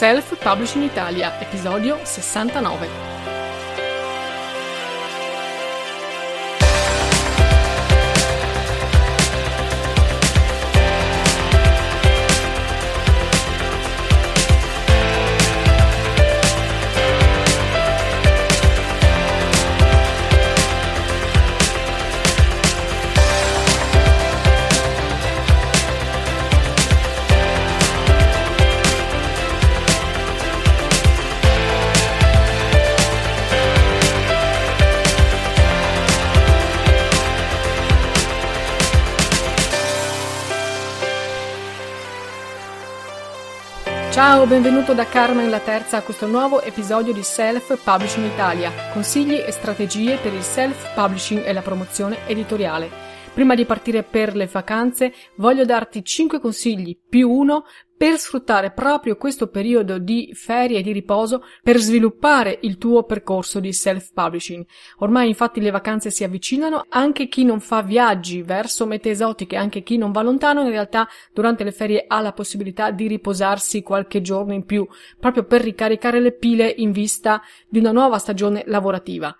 Self Publishing Italia, episodio 69. Ciao, benvenuto da Carmen la Terza a questo nuovo episodio di Self Publishing Italia, consigli e strategie per il self publishing e la promozione editoriale. Prima di partire per le vacanze voglio darti 5 consigli più uno per sfruttare proprio questo periodo di ferie e di riposo per sviluppare il tuo percorso di self-publishing. Ormai infatti le vacanze si avvicinano, anche chi non fa viaggi verso mete esotiche, anche chi non va lontano, in realtà durante le ferie ha la possibilità di riposarsi qualche giorno in più, proprio per ricaricare le pile in vista di una nuova stagione lavorativa.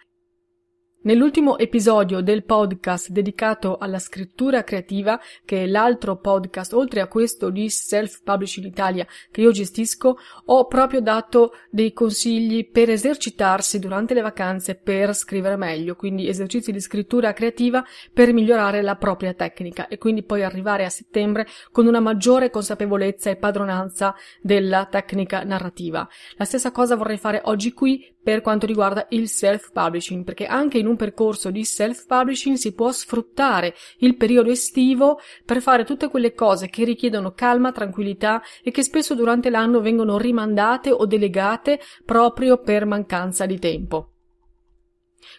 Nell'ultimo episodio del podcast dedicato alla scrittura creativa, che è l'altro podcast oltre a questo di Self Publishing Italia che io gestisco, ho proprio dato dei consigli per esercitarsi durante le vacanze per scrivere meglio, quindi esercizi di scrittura creativa per migliorare la propria tecnica e quindi poi arrivare a settembre con una maggiore consapevolezza e padronanza della tecnica narrativa. La stessa cosa vorrei fare oggi qui per quanto riguarda il self-publishing, perché anche in un percorso di self-publishing si può sfruttare il periodo estivo per fare tutte quelle cose che richiedono calma, tranquillità e che spesso durante l'anno vengono rimandate o delegate proprio per mancanza di tempo.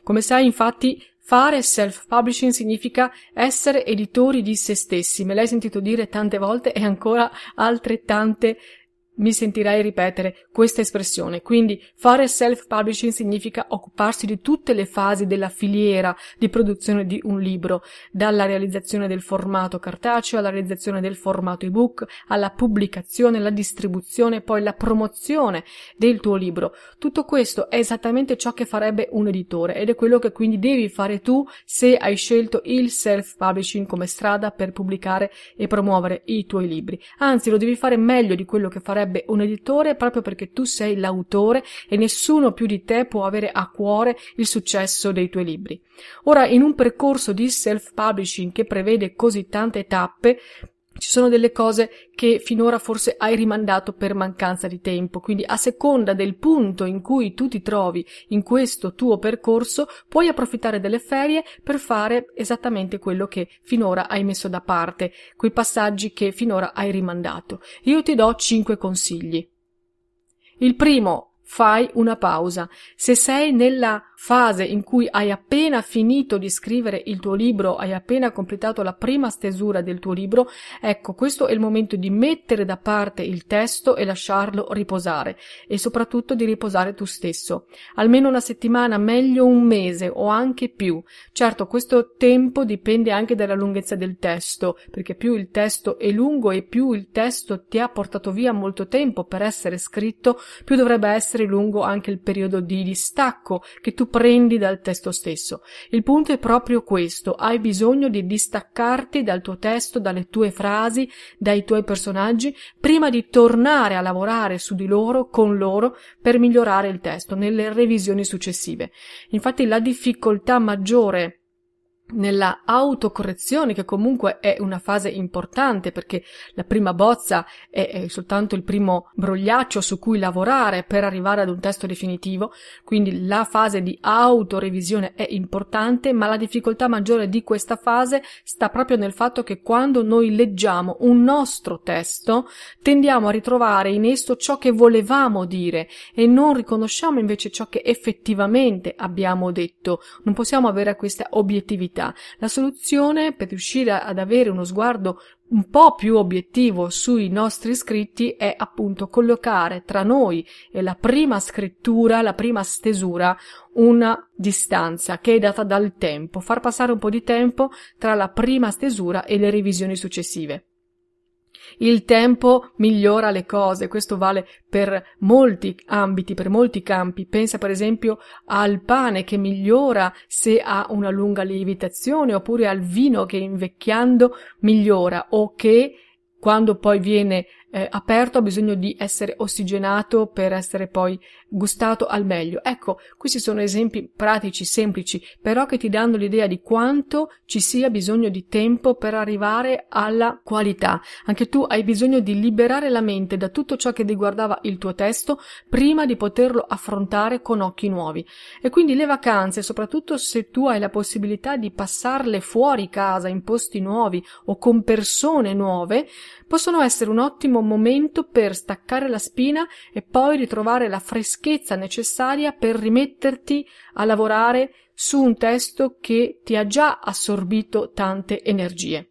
Come sai, infatti, Fare self-publishing significa essere editori di se stessi, me l'hai sentito dire tante volte e ancora altrettante volte. Mi sentirai ripetere questa espressione, quindi fare self-publishing significa occuparsi di tutte le fasi della filiera di produzione di un libro, dalla realizzazione del formato cartaceo alla realizzazione del formato ebook, alla pubblicazione, la distribuzione, poi la promozione del tuo libro. Tutto questo è esattamente ciò che farebbe un editore ed è quello che quindi devi fare tu se hai scelto il self-publishing come strada per pubblicare e promuovere i tuoi libri. Anzi, lo devi fare meglio di quello che farebbe vorrebbe un editore proprio perché tu sei l'autore e nessuno più di te può avere a cuore il successo dei tuoi libri. Ora, in un percorso di self-publishing che prevede così tante tappe, ci sono delle cose che finora forse hai rimandato per mancanza di tempo, quindi a seconda del punto in cui tu ti trovi in questo tuo percorso, puoi approfittare delle ferie per fare esattamente quello che finora hai messo da parte, quei passaggi che finora hai rimandato. Io ti do cinque consigli. Il primo, fai una pausa. Se sei nella fase in cui hai appena finito di scrivere il tuo libro, hai appena completato la prima stesura del tuo libro, ecco, questo è il momento di mettere da parte il testo e lasciarlo riposare e soprattutto di riposare tu stesso. Almeno una settimana, meglio un mese o anche più. Certo, questo tempo dipende anche dalla lunghezza del testo, perché più il testo è lungo e più il testo ti ha portato via molto tempo per essere scritto, più dovrebbe essere chilometri lungo anche il periodo di distacco che tu prendi dal testo stesso. Il punto è proprio questo, hai bisogno di distaccarti dal tuo testo, dalle tue frasi, dai tuoi personaggi, prima di tornare a lavorare su di loro, con loro, per migliorare il testo nelle revisioni successive. Infatti la difficoltà maggiore nella autocorrezione, che comunque è una fase importante perché la prima bozza è, è, soltanto il primo brogliaccio su cui lavorare per arrivare ad un testo definitivo, quindi la fase di autorevisione è importante, ma la difficoltà maggiore di questa fase sta proprio nel fatto che quando noi leggiamo un nostro testo tendiamo a ritrovare in esso ciò che volevamo dire e non riconosciamo invece ciò che effettivamente abbiamo detto, non possiamo avere questa obiettività verità. La soluzione per riuscire ad avere uno sguardo un po' più obiettivo sui nostri scritti è appunto collocare tra noi e la prima scrittura, la prima stesura, una distanza che è data dal tempo, far passare un po' di tempo tra la prima stesura e le revisioni successive. Il tempo migliora le cose, questo vale per molti ambiti, per molti campi. Pensa per esempio al pane che migliora se ha una lunga lievitazione, oppure al vino che invecchiando migliora o che quando poi viene eh, aperto, ha bisogno di essere ossigenato per essere poi gustato al meglio. Ecco, questi sono esempi pratici, semplici, però che ti danno l'idea di quanto ci sia bisogno di tempo per arrivare alla qualità. Anche tu hai bisogno di liberare la mente da tutto ciò che riguardava il tuo testo prima di poterlo affrontare con occhi nuovi. E quindi le vacanze, soprattutto se tu hai la possibilità di passarle fuori casa, in posti nuovi o con persone nuove, possono essere un ottimo momento per staccare la spina e poi ritrovare la freschezza necessaria per rimetterti a lavorare su un testo che ti ha già assorbito tante energie.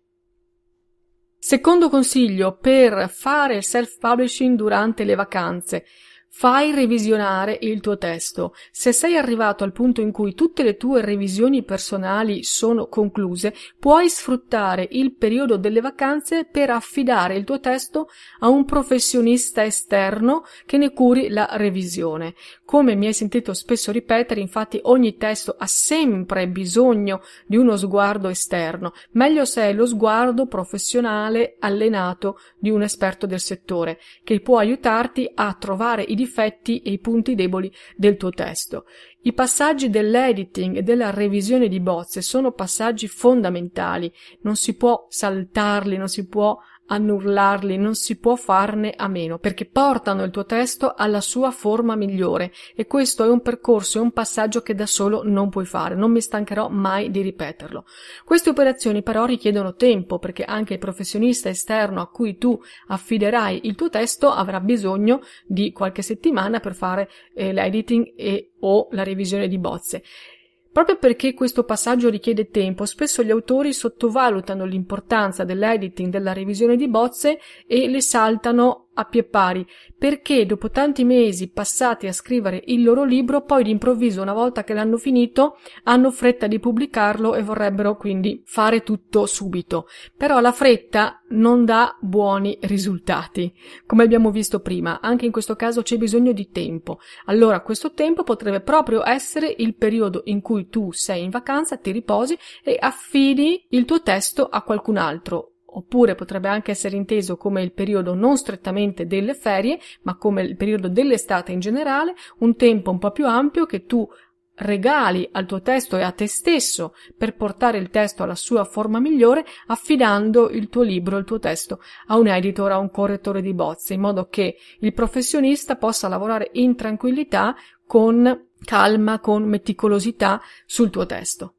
Secondo consiglio per fare il self-publishing durante le vacanze. Fai revisionare il tuo testo. Se sei arrivato al punto in cui tutte le tue revisioni personali sono concluse, puoi sfruttare il periodo delle vacanze per affidare il tuo testo a un professionista esterno che ne curi la revisione. Come mi hai sentito spesso ripetere, infatti ogni testo ha sempre bisogno di uno sguardo esterno, meglio se è lo sguardo professionale allenato di un esperto del settore, che può aiutarti a trovare i difetti e i punti deboli del tuo testo. I passaggi dell'editing e della revisione di bozze sono passaggi fondamentali, non si può saltarli, non si può annullarli, non si può farne a meno, perché portano il tuo testo alla sua forma migliore e questo è un percorso, è un passaggio che da solo non puoi fare, non mi stancherò mai di ripeterlo. Queste operazioni però richiedono tempo, perché anche il professionista esterno a cui tu affiderai il tuo testo avrà bisogno di qualche settimana per fare eh, l'editing e o la revisione di bozze. Proprio perché questo passaggio richiede tempo, spesso gli autori sottovalutano l'importanza dell'editing della revisione di bozze e le saltano a pie pari, perché dopo tanti mesi passati a scrivere il loro libro, poi d'improvviso, una volta che l'hanno finito, hanno fretta di pubblicarlo e vorrebbero quindi fare tutto subito. Però la fretta non dà buoni risultati. Come abbiamo visto prima, anche in questo caso c'è bisogno di tempo. Allora, questo tempo potrebbe proprio essere il periodo in cui tu sei in vacanza, ti riposi e affidi il tuo testo a qualcun altro oppure potrebbe anche essere inteso come il periodo non strettamente delle ferie, ma come il periodo dell'estate in generale, un tempo un po' più ampio che tu regali al tuo testo e a te stesso per portare il testo alla sua forma migliore affidando il tuo libro, il tuo testo a un editor, a un correttore di bozze, in modo che il professionista possa lavorare in tranquillità, con calma, con meticolosità sul tuo testo.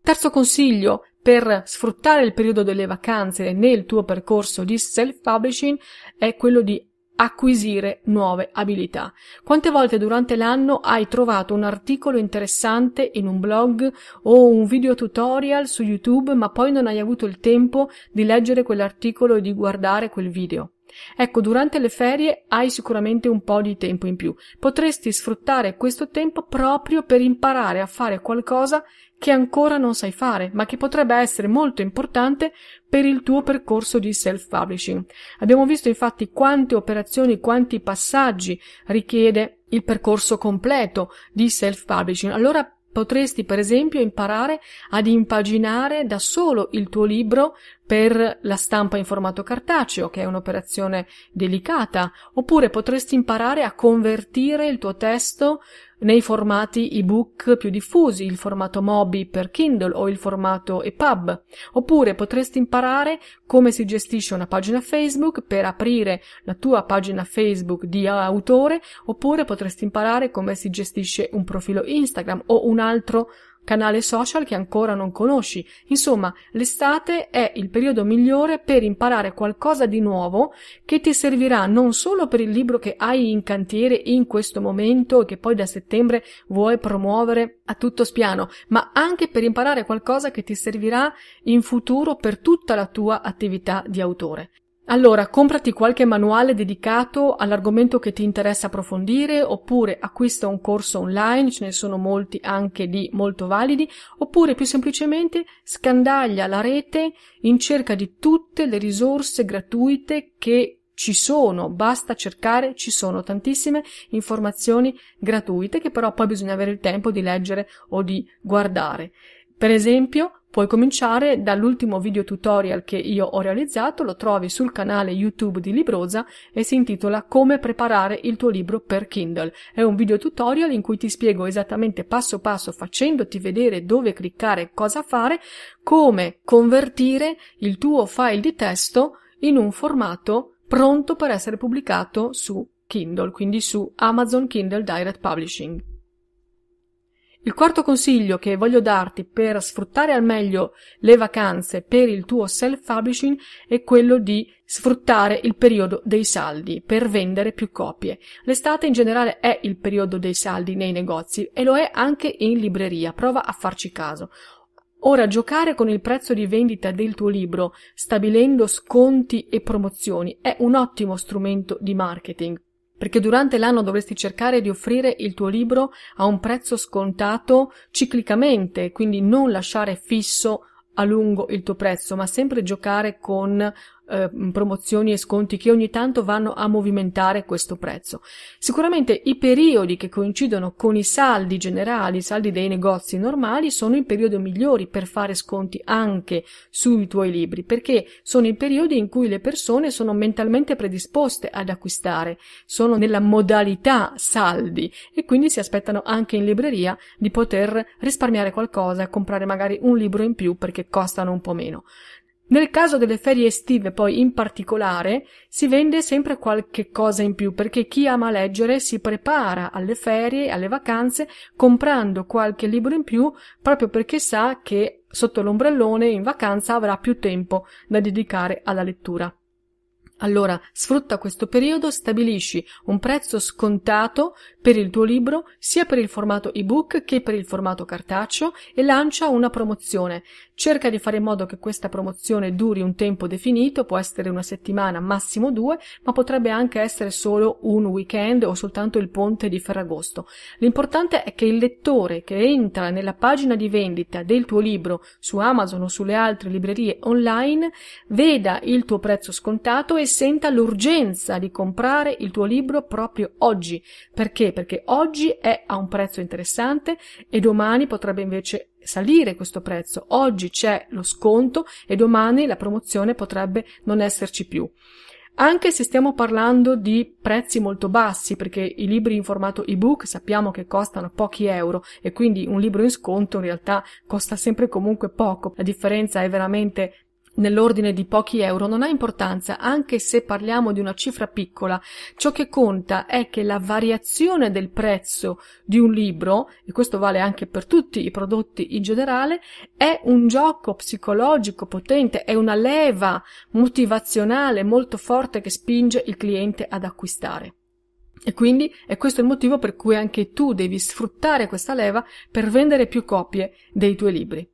Terzo consiglio, per sfruttare il periodo delle vacanze nel tuo percorso di self-publishing è quello di acquisire nuove abilità. Quante volte durante l'anno hai trovato un articolo interessante in un blog o un video tutorial su YouTube, ma poi non hai avuto il tempo di leggere quell'articolo e di guardare quel video? Ecco, durante le ferie hai sicuramente un po' di tempo in più. Potresti sfruttare questo tempo proprio per imparare a fare qualcosa che ancora non sai fare, ma che potrebbe essere molto importante per il tuo percorso di self-publishing. Abbiamo visto infatti quante operazioni, quanti passaggi richiede il percorso completo di self-publishing. Allora potresti per esempio imparare ad impaginare da solo il tuo libro per la stampa in formato cartaceo, che è un'operazione delicata, oppure potresti imparare a convertire il tuo testo nei formati ebook più diffusi, il formato Mobi per Kindle o il formato EPUB, oppure potresti imparare come si gestisce una pagina Facebook per aprire la tua pagina Facebook di autore, oppure potresti imparare come si gestisce un profilo Instagram o un altro canale social che ancora non conosci. Insomma, l'estate è il periodo migliore per imparare qualcosa di nuovo che ti servirà non solo per il libro che hai in cantiere in questo momento e che poi da settembre vuoi promuovere a tutto spiano, ma anche per imparare qualcosa che ti servirà in futuro per tutta la tua attività di autore. Allora, comprati qualche manuale dedicato all'argomento che ti interessa approfondire, oppure acquista un corso online, ce ne sono molti anche di molto validi, oppure più semplicemente scandaglia la rete in cerca di tutte le risorse gratuite che ci sono, basta cercare, ci sono tantissime informazioni gratuite che però poi bisogna avere il tempo di leggere o di guardare. Per esempio, Puoi cominciare dall'ultimo video tutorial che io ho realizzato, lo trovi sul canale YouTube di Librosa e si intitola Come preparare il tuo libro per Kindle. È un video tutorial in cui ti spiego esattamente passo passo facendoti vedere dove cliccare, cosa fare, come convertire il tuo file di testo in un formato pronto per essere pubblicato su Kindle, quindi su Amazon Kindle Direct Publishing. Il quarto consiglio che voglio darti per sfruttare al meglio le vacanze per il tuo self-publishing è quello di sfruttare il periodo dei saldi per vendere più copie. L'estate in generale è il periodo dei saldi nei negozi e lo è anche in libreria, prova a farci caso. Ora, giocare con il prezzo di vendita del tuo libro, stabilendo sconti e promozioni, è un ottimo strumento di marketing perché durante l'anno dovresti cercare di offrire il tuo libro a un prezzo scontato ciclicamente, quindi non lasciare fisso a lungo il tuo prezzo, ma sempre giocare con eh, promozioni e sconti che ogni tanto vanno a movimentare questo prezzo. Sicuramente i periodi che coincidono con i saldi generali, i saldi dei negozi normali, sono i periodi migliori per fare sconti anche sui tuoi libri, perché sono i periodi in cui le persone sono mentalmente predisposte ad acquistare, sono nella modalità saldi e quindi si aspettano anche in libreria di poter risparmiare qualcosa e comprare magari un libro in più perché costano un po' meno. Nel caso delle ferie estive, poi in particolare, si vende sempre qualche cosa in più perché chi ama leggere si prepara alle ferie, alle vacanze, comprando qualche libro in più proprio perché sa che sotto l'ombrellone in vacanza avrà più tempo da dedicare alla lettura. Allora, sfrutta questo periodo, stabilisci un prezzo scontato per il tuo libro, sia per il formato ebook che per il formato cartaceo e lancia una promozione. Cerca di fare in modo che questa promozione duri un tempo definito, può essere una settimana, massimo due, ma potrebbe anche essere solo un weekend o soltanto il ponte di Ferragosto. L'importante è che il lettore che entra nella pagina di vendita del tuo libro su Amazon o sulle altre librerie online veda il tuo prezzo scontato e senta l'urgenza di comprare il tuo libro proprio oggi, perché perché? oggi è a un prezzo interessante e domani potrebbe invece salire questo prezzo. Oggi c'è lo sconto e domani la promozione potrebbe non esserci più. Anche se stiamo parlando di prezzi molto bassi, perché i libri in formato ebook sappiamo che costano pochi euro e quindi un libro in sconto in realtà costa sempre comunque poco. La differenza è veramente nell'ordine di pochi euro non ha importanza, anche se parliamo di una cifra piccola. Ciò che conta è che la variazione del prezzo di un libro, e questo vale anche per tutti i prodotti in generale, è un gioco psicologico potente, è una leva motivazionale molto forte che spinge il cliente ad acquistare. E quindi è questo il motivo per cui anche tu devi sfruttare questa leva per vendere più copie dei tuoi libri.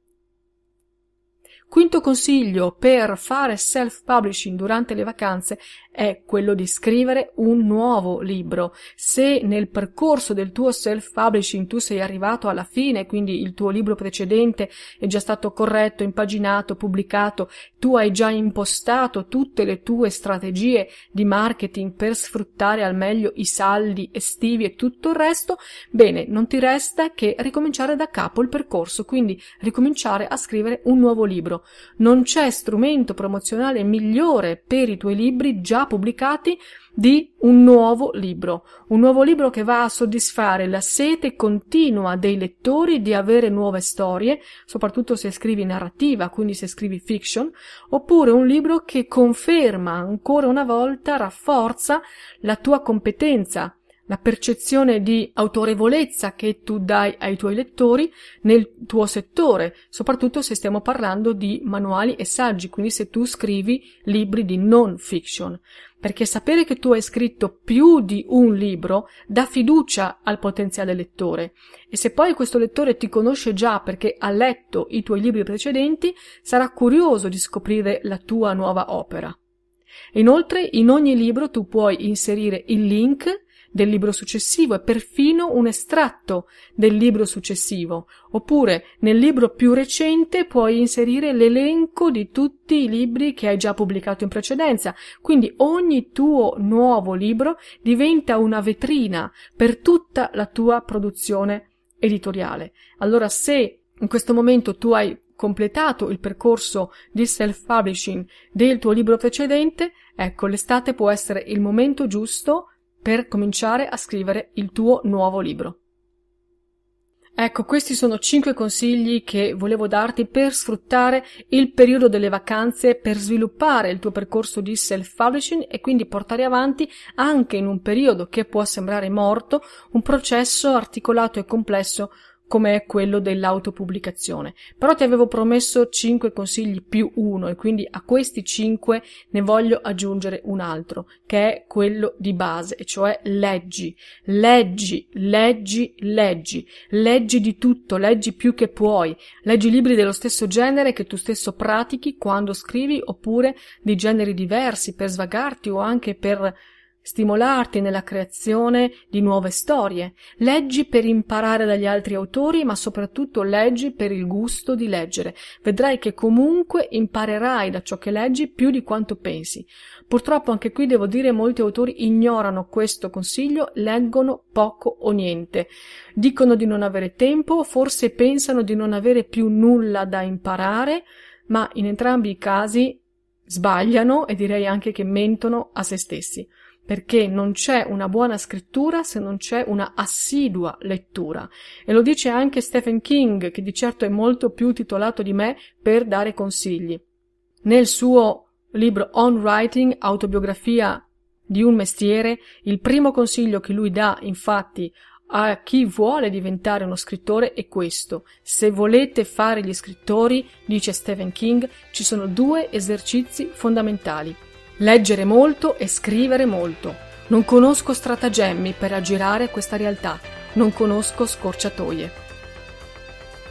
Quinto consiglio per fare self-publishing durante le vacanze è quello di scrivere un nuovo libro. Se nel percorso del tuo self-publishing tu sei arrivato alla fine, quindi il tuo libro precedente è già stato corretto, impaginato, pubblicato, tu hai già impostato tutte le tue strategie di marketing per sfruttare al meglio i saldi estivi e tutto il resto, bene, non ti resta che ricominciare da capo il percorso, quindi ricominciare a scrivere un nuovo libro. Non c'è strumento promozionale migliore per i tuoi libri già pubblicati di un nuovo libro, un nuovo libro che va a soddisfare la sete continua dei lettori di avere nuove storie, soprattutto se scrivi narrativa, quindi se scrivi fiction, oppure un libro che conferma ancora una volta, rafforza la tua competenza la percezione di autorevolezza che tu dai ai tuoi lettori nel tuo settore, soprattutto se stiamo parlando di manuali e saggi, quindi se tu scrivi libri di non fiction. Perché sapere che tu hai scritto più di un libro dà fiducia al potenziale lettore e se poi questo lettore ti conosce già perché ha letto i tuoi libri precedenti, sarà curioso di scoprire la tua nuova opera. Inoltre, in ogni libro tu puoi inserire il link del libro successivo e perfino un estratto del libro successivo, oppure nel libro più recente puoi inserire l'elenco di tutti i libri che hai già pubblicato in precedenza, quindi ogni tuo nuovo libro diventa una vetrina per tutta la tua produzione editoriale. Allora se in questo momento tu hai completato il percorso di self-publishing del tuo libro precedente, ecco, l'estate può essere il momento giusto per cominciare a scrivere il tuo nuovo libro. Ecco, questi sono 5 consigli che volevo darti per sfruttare il periodo delle vacanze per sviluppare il tuo percorso di self-publishing e quindi portare avanti anche in un periodo che può sembrare morto un processo articolato e complesso come è quello dell'autopubblicazione. Però ti avevo promesso 5 consigli più uno e quindi a questi 5 ne voglio aggiungere un altro, che è quello di base, e cioè leggi, leggi, leggi, leggi, leggi di tutto, leggi più che puoi, leggi libri dello stesso genere che tu stesso pratichi quando scrivi oppure di generi diversi per svagarti o anche per stimolarti nella creazione di nuove storie, leggi per imparare dagli altri autori, ma soprattutto leggi per il gusto di leggere. Vedrai che comunque imparerai da ciò che leggi più di quanto pensi. Purtroppo anche qui devo dire molti autori ignorano questo consiglio, leggono poco o niente. Dicono di non avere tempo, forse pensano di non avere più nulla da imparare, ma in entrambi i casi sbagliano e direi anche che mentono a se stessi perché non c'è una buona scrittura se non c'è una assidua lettura. E lo dice anche Stephen King, che di certo è molto più titolato di me per dare consigli. Nel suo libro On Writing, autobiografia di un mestiere, il primo consiglio che lui dà, infatti, a chi vuole diventare uno scrittore è questo. Se volete fare gli scrittori, dice Stephen King, ci sono due esercizi fondamentali. Leggere molto e scrivere molto. Non conosco stratagemmi per aggirare questa realtà, non conosco scorciatoie.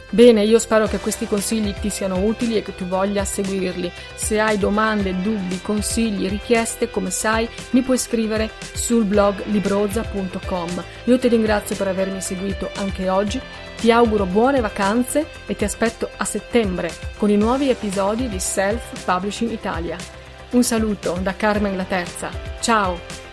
Bene, io spero che questi consigli ti siano utili e che tu voglia seguirli. Se hai domande, dubbi, consigli, richieste, come sai, mi puoi scrivere sul blog libroza.com. Io ti ringrazio per avermi seguito anche oggi, ti auguro buone vacanze e ti aspetto a settembre con i nuovi episodi di Self Publishing Italia. Un saluto da Carmen la Terza. Ciao!